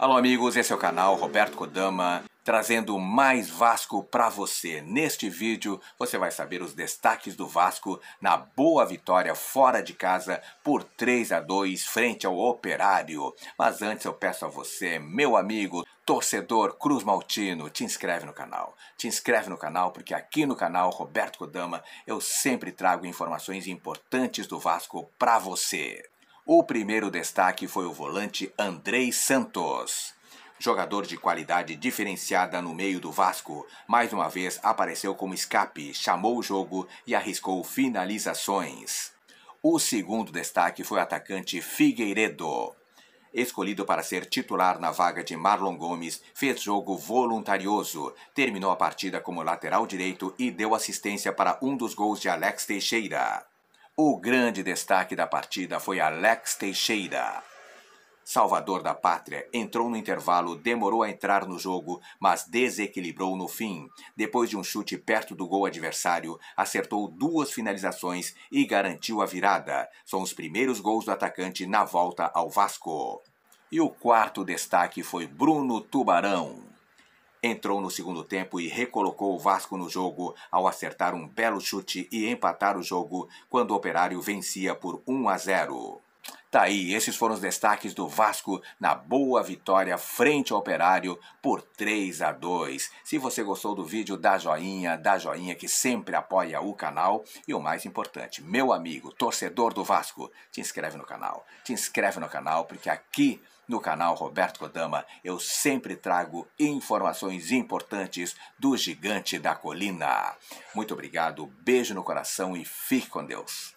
Alô, amigos, esse é o canal Roberto Kodama trazendo mais Vasco para você. Neste vídeo, você vai saber os destaques do Vasco na boa vitória fora de casa por 3 a 2 frente ao Operário. Mas antes eu peço a você, meu amigo, torcedor Cruz Maltino, te inscreve no canal. Te inscreve no canal porque aqui no canal Roberto Kodama eu sempre trago informações importantes do Vasco para você. O primeiro destaque foi o volante Andrei Santos. Jogador de qualidade diferenciada no meio do Vasco, mais uma vez apareceu como escape, chamou o jogo e arriscou finalizações. O segundo destaque foi o atacante Figueiredo. Escolhido para ser titular na vaga de Marlon Gomes, fez jogo voluntarioso, terminou a partida como lateral direito e deu assistência para um dos gols de Alex Teixeira. O grande destaque da partida foi Alex Teixeira. Salvador da Pátria entrou no intervalo, demorou a entrar no jogo, mas desequilibrou no fim. Depois de um chute perto do gol adversário, acertou duas finalizações e garantiu a virada. São os primeiros gols do atacante na volta ao Vasco. E o quarto destaque foi Bruno Tubarão entrou no segundo tempo e recolocou o Vasco no jogo ao acertar um belo chute e empatar o jogo quando o Operário vencia por 1 a 0. Tá aí, esses foram os destaques do Vasco na boa vitória frente ao Operário por 3 a 2. Se você gostou do vídeo, dá joinha, dá joinha que sempre apoia o canal e o mais importante, meu amigo, torcedor do Vasco, te inscreve no canal. Te inscreve no canal porque aqui no canal Roberto Kodama eu sempre trago informações importantes do gigante da colina. Muito obrigado, beijo no coração e fique com Deus.